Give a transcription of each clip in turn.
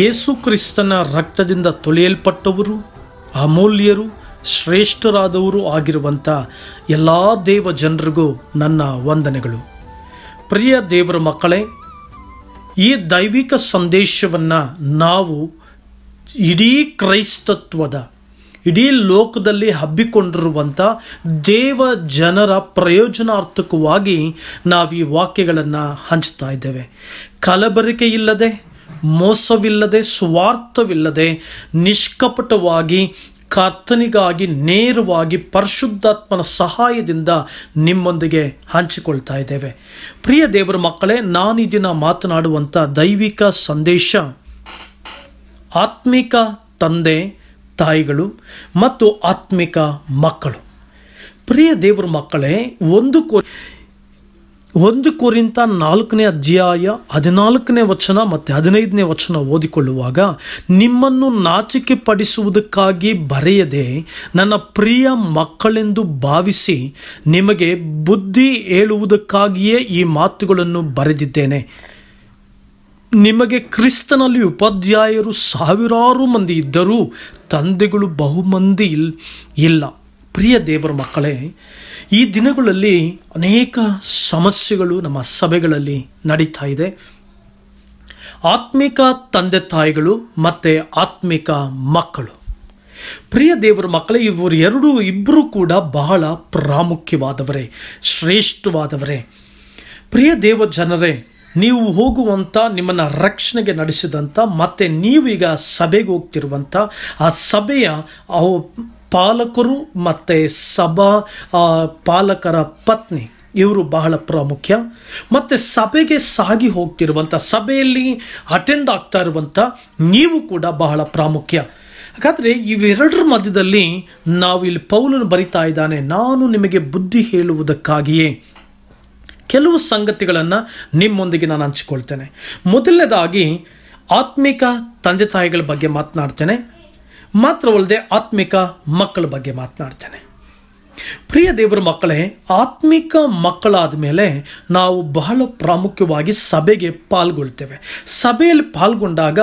ಯೇಸು ಕ್ರಿಸ್ತನ ರಕ್ತದಿಂದ ತೊಳೆಯಲ್ಪಟ್ಟವರು ಅಮೂಲ್ಯರು ಶ್ರೇಷ್ಠರಾದವರು ಆಗಿರುವಂಥ ಎಲ್ಲ ದೇವ ಜನರಿಗೂ ನನ್ನ ವಂದನೆಗಳು ಪ್ರಿಯ ದೇವರ ಮಕ್ಕಳೇ ಈ ದೈವಿಕ ಸಂದೇಶವನ್ನು ನಾವು ಇಡೀ ಕ್ರೈಸ್ತತ್ವದ ಇಡೀ ಲೋಕದಲ್ಲಿ ಹಬ್ಬಿಕೊಂಡಿರುವಂಥ ದೇವ ಜನರ ಪ್ರಯೋಜನಾರ್ಥಕವಾಗಿ ನಾವು ಈ ವಾಕ್ಯಗಳನ್ನು ಹಂಚ್ತಾ ಇದ್ದೇವೆ ಕಲಬರಿಕೆ ಇಲ್ಲದೆ ಮೋಸವಿಲ್ಲದೆ ಸ್ವಾರ್ಥವಿಲ್ಲದೆ ನಿಷ್ಕಪಟವಾಗಿ ಕರ್ತನಿಗಾಗಿ ನೇರವಾಗಿ ಪರಿಶುದ್ಧಾತ್ಮನ ಸಹಾಯದಿಂದ ನಿಮ್ಮೊಂದಿಗೆ ಹಂಚಿಕೊಳ್ತಾ ಇದ್ದೇವೆ ಪ್ರಿಯ ದೇವರ ಮಕ್ಕಳೇ ನಾನು ಈ ದಿನ ಮಾತನಾಡುವಂಥ ದೈವಿಕ ಸಂದೇಶ ಆತ್ಮಿಕ ತಂದೆ ತಾಯಿಗಳು ಮತ್ತು ಆತ್ಮಿಕ ಮಕ್ಕಳು ಪ್ರಿಯ ದೇವರ ಮಕ್ಕಳೇ ಒಂದು ಕೋ ಒಂದು ಕುರಿತ ನಾಲ್ಕನೇ ಅಧ್ಯಾಯ ಹದಿನಾಲ್ಕನೇ ವಚನ ಮತ್ತು ಹದಿನೈದನೇ ವಚನ ಓದಿಕೊಳ್ಳುವಾಗ ನಿಮ್ಮನ್ನು ನಾಚಿಕೆ ಪಡಿಸುವುದಕ್ಕಾಗಿ ಬರೆಯದೆ ನನ್ನ ಪ್ರಿಯ ಮಕ್ಕಳೆಂದು ಭಾವಿಸಿ ನಿಮಗೆ ಬುದ್ಧಿ ಹೇಳುವುದಕ್ಕಾಗಿಯೇ ಈ ಮಾತುಗಳನ್ನು ಬರೆದಿದ್ದೇನೆ ನಿಮಗೆ ಕ್ರಿಸ್ತನಲ್ಲಿ ಉಪಾಧ್ಯಾಯರು ಸಾವಿರಾರು ಮಂದಿ ಇದ್ದರೂ ತಂದೆಗಳು ಬಹುಮಂದಿ ಇಲ್ಲ ಪ್ರಿಯ ದೇವರ ಮಕ್ಕಳೇ ಈ ದಿನಗಳಲ್ಲಿ ಅನೇಕ ಸಮಸ್ಯೆಗಳು ನಮ್ಮ ಸಭೆಗಳಲ್ಲಿ ನಡೀತಾ ಇದೆ ಆತ್ಮಿಕ ತಂದೆ ತಾಯಿಗಳು ಮತ್ತು ಆತ್ಮಿಕ ಮಕ್ಕಳು ಪ್ರಿಯ ದೇವರ ಮಕ್ಕಳೇ ಇವರು ಎರಡೂ ಇಬ್ಬರೂ ಕೂಡ ಬಹಳ ಪ್ರಾಮುಖ್ಯವಾದವರೇ ಶ್ರೇಷ್ಠವಾದವರೇ ಪ್ರಿಯ ದೇವ ಜನರೇ ನೀವು ಹೋಗುವಂಥ ನಿಮ್ಮನ್ನು ರಕ್ಷಣೆಗೆ ನಡೆಸಿದಂಥ ಮತ್ತು ನೀವೀಗ ಸಭೆಗೆ ಹೋಗ್ತಿರುವಂಥ ಆ ಸಭೆಯ ಪಾಲಕರು ಮತ್ತು ಸಭಾ ಪಾಲಕರ ಪತ್ನಿ ಇವರು ಬಹಳ ಪ್ರಾಮುಖ್ಯ ಮತ್ತು ಸಭೆಗೆ ಸಾಗಿ ಹೋಗ್ತಿರುವಂಥ ಸಭೆಯಲ್ಲಿ ಅಟೆಂಡ್ ಆಗ್ತಾ ಇರುವಂಥ ನೀವು ಕೂಡ ಬಹಳ ಪ್ರಾಮುಖ್ಯ ಹಾಗಾದರೆ ಇವೆರಡರ ಮಧ್ಯದಲ್ಲಿ ನಾವು ಇಲ್ಲಿ ಪೌಲನು ಬರಿತಾ ಇದ್ದಾನೆ ನಾನು ನಿಮಗೆ ಬುದ್ಧಿ ಹೇಳುವುದಕ್ಕಾಗಿಯೇ ಕೆಲವು ಸಂಗತಿಗಳನ್ನು ನಿಮ್ಮೊಂದಿಗೆ ನಾನು ಹಂಚಿಕೊಳ್ತೇನೆ ಮೊದಲನೇದಾಗಿ ಆತ್ಮಿಕ ತಂದೆ ತಾಯಿಗಳ ಬಗ್ಗೆ ಮಾತನಾಡ್ತೇನೆ ಮಾತ್ರವಲ್ಲದೆ ಆತ್ಮಿಕ ಮಕ್ಕಳ ಬಗ್ಗೆ ಮಾತನಾಡ್ತೇನೆ ಪ್ರಿಯ ದೇವರ ಮಕ್ಕಳೇ ಆತ್ಮಿಕ ಮಕ್ಕಳಾದ ಮೇಲೆ ನಾವು ಬಹಳ ಪ್ರಾಮುಖ್ಯವಾಗಿ ಸಭೆಗೆ ಪಾಲ್ಗೊಳ್ತೇವೆ ಸಭೆಯಲ್ಲಿ ಪಾಲ್ಗೊಂಡಾಗ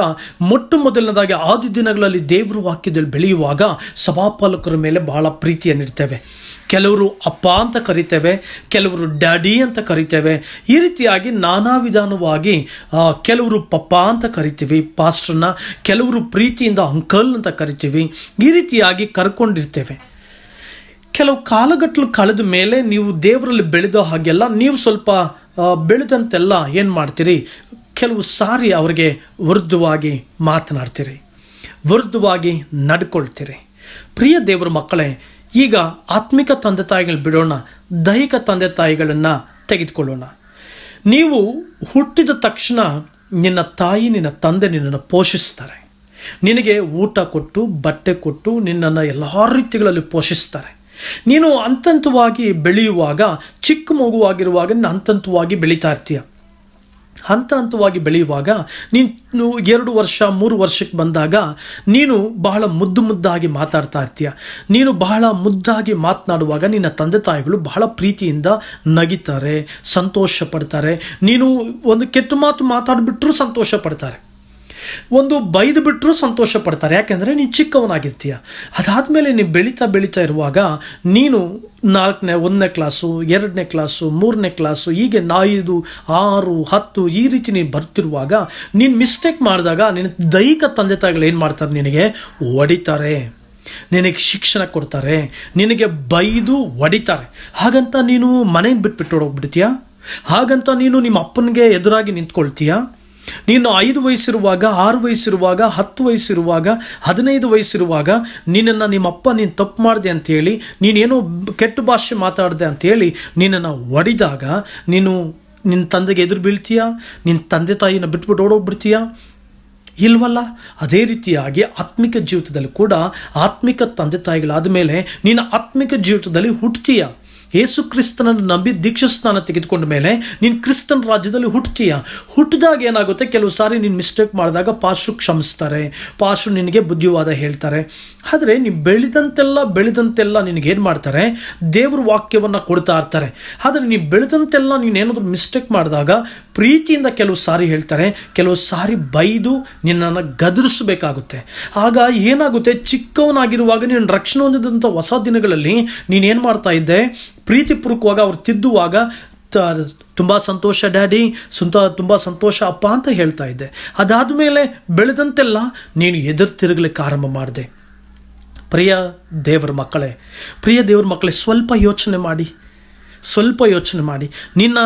ಮೊಟ್ಟ ಮೊದಲನೇದಾಗಿ ಆದಿ ದಿನಗಳಲ್ಲಿ ದೇವರ ವಾಕ್ಯದಲ್ಲಿ ಬೆಳೆಯುವಾಗ ಸಭಾಪಾಲಕರ ಮೇಲೆ ಬಹಳ ಪ್ರೀತಿಯನ್ನಿಡ್ತೇವೆ ಕೆಲವರು ಅಪ್ಪ ಅಂತ ಕರಿತೇವೆ ಕೆಲವರು ಡ್ಯಾಡಿ ಅಂತ ಕರಿತೇವೆ ಈ ರೀತಿಯಾಗಿ ನಾನಾ ವಿಧಾನವಾಗಿ ಕೆಲವರು ಪಪ್ಪ ಅಂತ ಕರಿತೀವಿ ಪಾಸ್ಟ್ರನ್ನ ಕೆಲವರು ಪ್ರೀತಿಯಿಂದ ಅಂಕಲ್ ಅಂತ ಕರಿತೀವಿ ಈ ರೀತಿಯಾಗಿ ಕರ್ಕೊಂಡಿರ್ತೇವೆ ಕೆಲವು ಕಾಲಗಟ್ಟಲು ಕಳೆದ ಮೇಲೆ ನೀವು ದೇವರಲ್ಲಿ ಬೆಳೆದೋ ಹಾಗೆಲ್ಲ ನೀವು ಸ್ವಲ್ಪ ಬೆಳೆದಂತೆಲ್ಲ ಏನು ಮಾಡ್ತೀರಿ ಕೆಲವು ಸಾರಿ ಅವರಿಗೆ ವೃದ್ಧವಾಗಿ ಮಾತನಾಡ್ತೀರಿ ವೃದ್ಧವಾಗಿ ನಡ್ಕೊಳ್ತೀರಿ ಪ್ರಿಯ ದೇವರ ಮಕ್ಕಳೇ ಈಗ ಆತ್ಮಿಕ ತಂದೆ ತಾಯಿಗಳು ಬಿಡೋಣ ದೈಹಿಕ ತಂದೆ ತಾಯಿಗಳನ್ನು ತೆಗೆದುಕೊಳ್ಳೋಣ ನೀವು ಹುಟ್ಟಿದ ತಕ್ಷಣ ನಿನ್ನ ತಾಯಿ ನಿನ್ನ ತಂದೆ ನಿನ್ನನ್ನು ಪೋಷಿಸ್ತಾರೆ ನಿನಗೆ ಊಟ ಕೊಟ್ಟು ಬಟ್ಟೆ ಕೊಟ್ಟು ನಿನ್ನನ್ನು ಎಲ್ಲ ರೀತಿಗಳಲ್ಲಿ ಪೋಷಿಸ್ತಾರೆ ನೀನು ಅಂತಂತವಾಗಿ ಬೆಳೆಯುವಾಗ ಚಿಕ್ಕ ಮಗುವಾಗಿರುವಾಗ ನೀನು ಅಂತಂತವಾಗಿ ಬೆಳೀತಾ ಇರ್ತೀಯ ಹಂತ ಹಂತವಾಗಿ ಬೆಳೆಯುವಾಗ ನೀನು ಎರಡು ವರ್ಷ ಮೂರು ವರ್ಷಕ್ಕೆ ಬಂದಾಗ ನೀನು ಬಹಳ ಮುದ್ದು ಮುದ್ದಾಗಿ ಮಾತಾಡ್ತಾ ಇರ್ತೀಯ ನೀನು ಬಹಳ ಮುದ್ದಾಗಿ ಮಾತನಾಡುವಾಗ ನಿನ್ನ ತಂದೆ ತಾಯಿಗಳು ಬಹಳ ಪ್ರೀತಿಯಿಂದ ನಗಿತಾರೆ ಸಂತೋಷ ಪಡ್ತಾರೆ ನೀನು ಒಂದು ಕೆಟ್ಟ ಮಾತು ಮಾತಾಡಿಬಿಟ್ರೂ ಸಂತೋಷ ಪಡ್ತಾರೆ ಒಂದು ಬೈದು ಬಿಟ್ಟರೂ ಸಂತೋಷ ಪಡ್ತಾರೆ ಯಾಕೆಂದರೆ ನೀನು ಚಿಕ್ಕವನಾಗಿರ್ತೀಯ ಅದಾದಮೇಲೆ ನೀನು ಬೆಳೀತಾ ಬೆಳೀತಾ ಇರುವಾಗ ನೀನು ನಾಲ್ಕನೇ ಒಂದನೇ ಕ್ಲಾಸು ಎರಡನೇ ಕ್ಲಾಸು ಮೂರನೇ ಕ್ಲಾಸು ಹೀಗೆ ನಾಯ್ದು ಆರು ಹತ್ತು ಈ ರೀತಿ ನೀನು ಬರ್ತಿರುವಾಗ ನೀನು ಮಿಸ್ಟೇಕ್ ಮಾಡಿದಾಗ ನಿನ್ನ ದೈಹಿಕ ತಂದೆ ತಾಯಿಗಳು ಏನು ಮಾಡ್ತಾರೆ ನಿನಗೆ ಹೊಡಿತಾರೆ ನಿನಗೆ ಶಿಕ್ಷಣ ಕೊಡ್ತಾರೆ ನಿನಗೆ ಬೈದು ಹೊಡಿತಾರೆ ಹಾಗಂತ ನೀನು ಮನೆಗೆ ಬಿಟ್ಬಿಟ್ಟು ಹೊಡೋಗ್ಬಿಡ್ತೀಯಾ ಹಾಗಂತ ನೀನು ನಿಮ್ಮ ಅಪ್ಪನಿಗೆ ಎದುರಾಗಿ ನಿಂತ್ಕೊಳ್ತೀಯಾ ನೀನು ಐದು ವಯಸ್ಸಿರುವಾಗ ಆರು ವಯಸ್ಸಿರುವಾಗ ಹತ್ತು ವಯಸ್ಸಿರುವಾಗ ಹದಿನೈದು ವಯಸ್ಸಿರುವಾಗ ನಿನ್ನನ್ನು ಅಪ್ಪ ನೀನು ತಪ್ಪು ಮಾಡಿದೆ ಅಂತೇಳಿ ನೀನೇನೋ ಕೆಟ್ಟ ಭಾಷೆ ಮಾತಾಡಿದೆ ಅಂತೇಳಿ ನಿನ್ನನ್ನು ಒಡಿದಾಗ ನೀನು ನಿನ್ನ ತಂದೆಗೆ ಎದುರು ಬೀಳ್ತೀಯಾ ನಿನ್ನ ತಂದೆ ತಾಯಿನ ಬಿಟ್ಬಿಟ್ಟು ಓಡೋಗ್ಬಿಡ್ತೀಯಾ ಇಲ್ವಲ್ಲ ಅದೇ ರೀತಿಯಾಗಿ ಆತ್ಮಿಕ ಜೀವಿತದಲ್ಲಿ ಕೂಡ ಆತ್ಮಿಕ ತಂದೆ ತಾಯಿಗಳಾದ ಮೇಲೆ ನೀನು ಆತ್ಮಿಕ ಜೀವಿತದಲ್ಲಿ ಹುಟ್ಟುತ್ತೀಯ ಯೇಸು ಕ್ರಿಸ್ತನನ್ನು ನಂಬಿ ಸ್ನಾನ ತೆಗೆದುಕೊಂಡ ಮೇಲೆ ನೀನು ಕ್ರಿಸ್ತನ ರಾಜ್ಯದಲ್ಲಿ ಹುಟ್ಟತೀಯ ಹುಟ್ಟಿದಾಗ ಏನಾಗುತ್ತೆ ಕೆಲವು ಸಾರಿ ನೀನು ಮಿಸ್ಟೇಕ್ ಮಾಡಿದಾಗ ಪಾಶು ಕ್ಷಮಿಸ್ತಾರೆ ಪಾಶು ನಿನಗೆ ಬುದ್ಧಿವಾದ ಹೇಳ್ತಾರೆ ಆದರೆ ನೀನು ಬೆಳೆದಂತೆಲ್ಲ ಬೆಳೆದಂತೆಲ್ಲ ನಿನಗೇನು ಮಾಡ್ತಾರೆ ದೇವ್ರ ವಾಕ್ಯವನ್ನು ಕೊಡ್ತಾ ಇರ್ತಾರೆ ಆದರೆ ನೀನು ಬೆಳೆದಂತೆಲ್ಲ ಏನಾದರೂ ಮಿಸ್ಟೇಕ್ ಮಾಡಿದಾಗ ಪ್ರೀತಿಯಿಂದ ಕೆಲವು ಸಾರಿ ಹೇಳ್ತಾರೆ ಕೆಲವು ಸಾರಿ ಬೈದು ನಿನ್ನನ್ನು ಗದರಿಸಬೇಕಾಗುತ್ತೆ ಆಗ ಏನಾಗುತ್ತೆ ಚಿಕ್ಕವನಾಗಿರುವಾಗ ನೀನು ರಕ್ಷಣೆ ಹೊಂದಿದಂಥ ಹೊಸ ದಿನಗಳಲ್ಲಿ ನೀನೇನು ಮಾಡ್ತಾ ಇದ್ದೆ ಪ್ರೀತಿಪೂರ್ವಕವಾಗಿ ಅವ್ರು ತಿದ್ದುವಾಗ ತುಂಬ ಸಂತೋಷ ಡ್ಯಾಡಿ ಸುಂತ ತುಂಬ ಸಂತೋಷ ಅಪ್ಪ ಅಂತ ಹೇಳ್ತಾ ಇದ್ದೆ ಅದಾದ ಮೇಲೆ ಬೆಳೆದಂತೆಲ್ಲ ನೀನು ಎದುರು ತಿರುಗಲಿಕ್ಕೆ ಆರಂಭ ಮಾಡಿದೆ ಪ್ರಿಯ ದೇವರ ಮಕ್ಕಳೇ ಪ್ರಿಯ ದೇವ್ರ ಮಕ್ಕಳೇ ಸ್ವಲ್ಪ ಯೋಚನೆ ಮಾಡಿ ಸ್ವಲ್ಪ ಯೋಚನೆ ಮಾಡಿ ನಿನ್ನ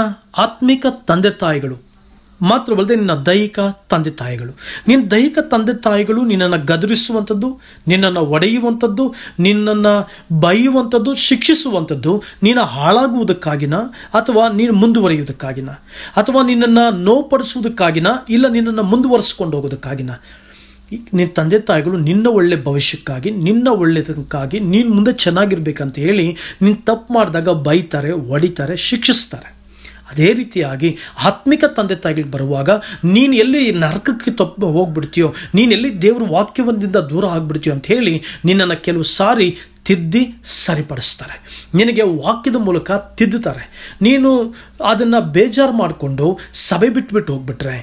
ಆತ್ಮಿಕ ತಂದೆ ತಾಯಿಗಳು ಮಾತ್ರವಲ್ಲದೆ ನಿನ್ನ ದೈಹಿಕ ತಂದೆ ತಾಯಿಗಳು ನಿನ್ನ ದೈಹಿಕ ತಂದೆ ತಾಯಿಗಳು ನಿನ್ನನ್ನು ಗದರಿಸುವಂಥದ್ದು ನಿನ್ನನ್ನು ಒಡೆಯುವಂಥದ್ದು ನಿನ್ನನ್ನು ಬೈಯುವಂಥದ್ದು ಶಿಕ್ಷಿಸುವಂಥದ್ದು ನೀನು ಹಾಳಾಗುವುದಕ್ಕಾಗಿನ ಅಥವಾ ನೀನು ಮುಂದುವರಿಯುವುದಕ್ಕಾಗಿನ ಅಥವಾ ನಿನ್ನನ್ನು ಪಡಿಸುವುದಕ್ಕಾಗಿನ ಇಲ್ಲ ನಿನ್ನನ್ನು ಮುಂದುವರಿಸ್ಕೊಂಡು ಹೋಗೋದಕ್ಕಾಗಿನ ನಿನ್ನ ತಂದೆ ತಾಯಿಗಳು ನಿನ್ನ ಒಳ್ಳೆ ಭವಿಷ್ಯಕ್ಕಾಗಿ ನಿನ್ನ ಒಳ್ಳೆಯದಕ್ಕಾಗಿ ನೀನು ಮುಂದೆ ಚೆನ್ನಾಗಿರ್ಬೇಕಂತ ಹೇಳಿ ನೀನು ತಪ್ಪು ಮಾಡಿದಾಗ ಬೈತಾರೆ ಹೊಡಿತಾರೆ ಶಿಕ್ಷಿಸ್ತಾರೆ ಅದೇ ರೀತಿಯಾಗಿ ಆತ್ಮಿಕ ತಂದೆ ತಾಯಿಗಳಿಗೆ ಬರುವಾಗ ನೀನು ಎಲ್ಲಿ ನರಕಕ್ಕೆ ತಪ್ಪು ಹೋಗ್ಬಿಡ್ತೀಯೋ ನೀನು ಎಲ್ಲಿ ದೇವ್ರ ವಾಕ್ಯವೊಂದಿಂದ ದೂರ ಆಗ್ಬಿಡ್ತೀಯೋ ಅಂತ ಹೇಳಿ ನಿನ್ನನ್ನು ಕೆಲವು ಸಾರಿ ತಿದ್ದಿ ಸರಿಪಡಿಸ್ತಾರೆ ನಿನಗೆ ವಾಕ್ಯದ ಮೂಲಕ ತಿದ್ದುತ್ತಾರೆ ನೀನು ಅದನ್ನು ಬೇಜಾರು ಮಾಡಿಕೊಂಡು ಸಭೆ ಬಿಟ್ಬಿಟ್ಟು ಹೋಗ್ಬಿಟ್ರೆ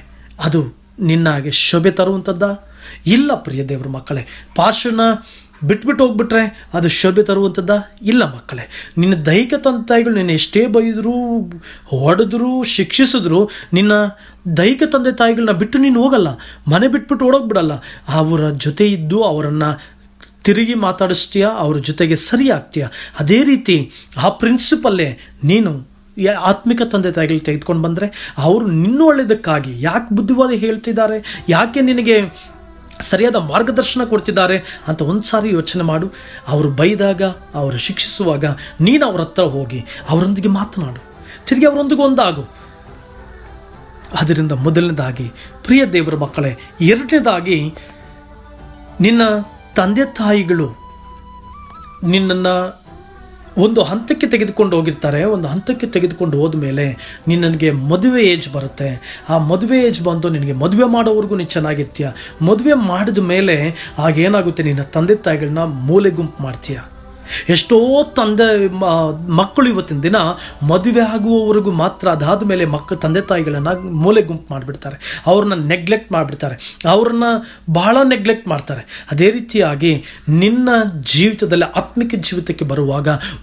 ಅದು ನಿನ್ನಾಗೆ ಶೋಭೆ ತರುವಂಥದ್ದಾ ಇಲ್ಲ ಪ್ರಿಯ ದೇವ್ರ ಮಕ್ಕಳೇ ಪಾಶನ ಬಿಟ್ಬಿಟ್ಟು ಹೋಗ್ಬಿಟ್ರೆ ಅದು ಶೋಭೆ ತರುವಂಥದ್ದ ಇಲ್ಲ ಮಕ್ಕಳೇ ನಿನ್ನ ದೈಹಿಕ ತಂದೆಗಳು ನಿನ್ನ ಎಷ್ಟೇ ಬೈದರೂ ಹೊಡೆದ್ರು ಶಿಕ್ಷಿಸಿದ್ರು ನಿನ್ನ ದೈಹಿಕ ತಂದೆ ತಾಯಿಗಳನ್ನ ಬಿಟ್ಟು ನೀನು ಹೋಗಲ್ಲ ಮನೆ ಬಿಟ್ಬಿಟ್ಟು ಓಡೋಗ್ಬಿಡಲ್ಲ ಅವರ ಜೊತೆ ಇದ್ದು ಅವರನ್ನು ತಿರುಗಿ ಮಾತಾಡಿಸ್ತೀಯಾ ಅವ್ರ ಜೊತೆಗೆ ಸರಿ ಅದೇ ರೀತಿ ಆ ಪ್ರಿನ್ಸಿಪಲ್ಲೇ ನೀನು ಆತ್ಮಿಕ ತಂದೆ ತಾಯಿಗಳು ತೆಗೆದುಕೊಂಡು ಬಂದರೆ ಅವರು ನಿನ್ನ ಒಳ್ಳೆಯದಕ್ಕಾಗಿ ಯಾಕೆ ಬುದ್ಧಿವಾದ ಹೇಳ್ತಿದ್ದಾರೆ ಯಾಕೆ ನಿನಗೆ ಸರಿಯಾದ ಮಾರ್ಗದರ್ಶನ ಕೊಡ್ತಿದ್ದಾರೆ ಅಂತ ಒಂದು ಸಾರಿ ಯೋಚನೆ ಮಾಡು ಅವರು ಬೈದಾಗ ಅವರು ಶಿಕ್ಷಿಸುವಾಗ ನೀನು ಅವರ ಹತ್ರ ಹೋಗಿ ಅವರೊಂದಿಗೆ ಮಾತನಾಡು ತಿರುಗಿ ಅವರೊಂದಿಗೆ ಒಂದಾಗು ಅದರಿಂದ ಮೊದಲನೇದಾಗಿ ಪ್ರಿಯ ದೇವರ ಮಕ್ಕಳೇ ಎರಡನೇದಾಗಿ ನಿನ್ನ ತಂದೆ ತಾಯಿಗಳು ನಿನ್ನನ್ನು ಒಂದು ಹಂತಕ್ಕೆ ತೆಗೆದುಕೊಂಡು ಹೋಗಿರ್ತಾರೆ ಒಂದು ಹಂತಕ್ಕೆ ತೆಗೆದುಕೊಂಡು ಹೋದ್ಮೇಲೆ ನೀನು ನನಗೆ ಮದುವೆ ಏಜ್ ಬರುತ್ತೆ ಆ ಮದುವೆ ಏಜ್ ಬಂದು ನಿನಗೆ ಮದುವೆ ಮಾಡೋವರೆಗೂ ನೀನು ಚೆನ್ನಾಗಿರ್ತೀಯ ಮದುವೆ ಮಾಡಿದ ಮೇಲೆ ಆಗೇನಾಗುತ್ತೆ ನಿನ್ನ ತಂದೆ ತಾಯಿಗಳನ್ನ ಮೂಲೆ ಗುಂಪು ಮಾಡ್ತೀಯ ಎಷ್ಟೋ ತಂದೆ ಮಕ್ಕಳು ಇವತ್ತಿನ ದಿನ ಮದುವೆ ಆಗುವವರೆಗೂ ಮಾತ್ರ ಅದಾದ ಮೇಲೆ ಮಕ್ಕಳು ತಂದೆ ತಾಯಿಗಳನ್ನು ಮೂಲೆ ಗುಂಪು ಮಾಡಿಬಿಡ್ತಾರೆ ಅವ್ರನ್ನ ನೆಗ್ಲೆಕ್ಟ್ ಮಾಡಿಬಿಡ್ತಾರೆ ಅವ್ರನ್ನ ಬಹಳ ನೆಗ್ಲೆಕ್ಟ್ ಮಾಡ್ತಾರೆ ಅದೇ ರೀತಿಯಾಗಿ ನಿನ್ನ ಜೀವಿತದಲ್ಲಿ ಆತ್ಮಿಕ ಜೀವಿತಕ್ಕೆ ಬರುವಾಗ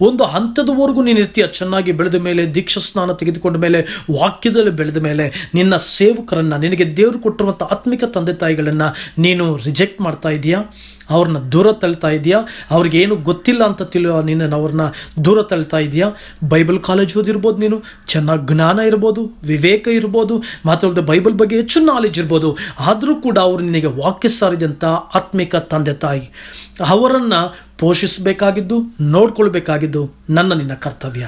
ಒಂದು ಹಂತದವರೆಗೂ ನೀನು ಇರ್ತೀಯ ಚೆನ್ನಾಗಿ ಬೆಳೆದ ಮೇಲೆ ದೀಕ್ಷಾ ಸ್ನಾನ ತೆಗೆದುಕೊಂಡ ಮೇಲೆ ವಾಕ್ಯದಲ್ಲಿ ಬೆಳೆದ ಮೇಲೆ ನಿನ್ನ ಸೇವಕರನ್ನು ನಿನಗೆ ದೇವರು ಕೊಟ್ಟಿರುವಂಥ ಆತ್ಮಿಕ ತಂದೆ ತಾಯಿಗಳನ್ನು ನೀನು ರಿಜೆಕ್ಟ್ ಮಾಡ್ತಾ ಇದೆಯಾ ಅವ್ರನ್ನ ದೂರ ತಳ್ತಾ ಇದೆಯಾ ಅವ್ರಿಗೇನು ಗೊತ್ತಿಲ್ಲ ಅಂತ ತಿಳಿಯೋ ನೀನು ಅವ್ರನ್ನ ದೂರ ತಳ್ತಾ ಇದೆಯಾ ಬೈಬಲ್ ಕಾಲೇಜ್ ಓದಿರ್ಬೋದು ನೀನು ಚೆನ್ನಾಗಿ ಜ್ಞಾನ ಇರ್ಬೋದು ವಿವೇಕ ಇರ್ಬೋದು ಮಾತಾಡೋದು ಬೈಬಲ್ ಬಗ್ಗೆ ಹೆಚ್ಚು ನಾಲೆಜ್ ಇರ್ಬೋದು ಆದರೂ ಕೂಡ ಅವರು ನಿನಗೆ ವಾಕ್ಯ ಸಾರಿದಂಥ ಆತ್ಮಿಕ ತಂದೆ ತಾಯಿ ಅವರನ್ನು ಪೋಷಿಸಬೇಕಾಗಿದ್ದು ನೋಡ್ಕೊಳ್ಬೇಕಾಗಿದ್ದು ನನ್ನ ನಿನ್ನ ಕರ್ತವ್ಯ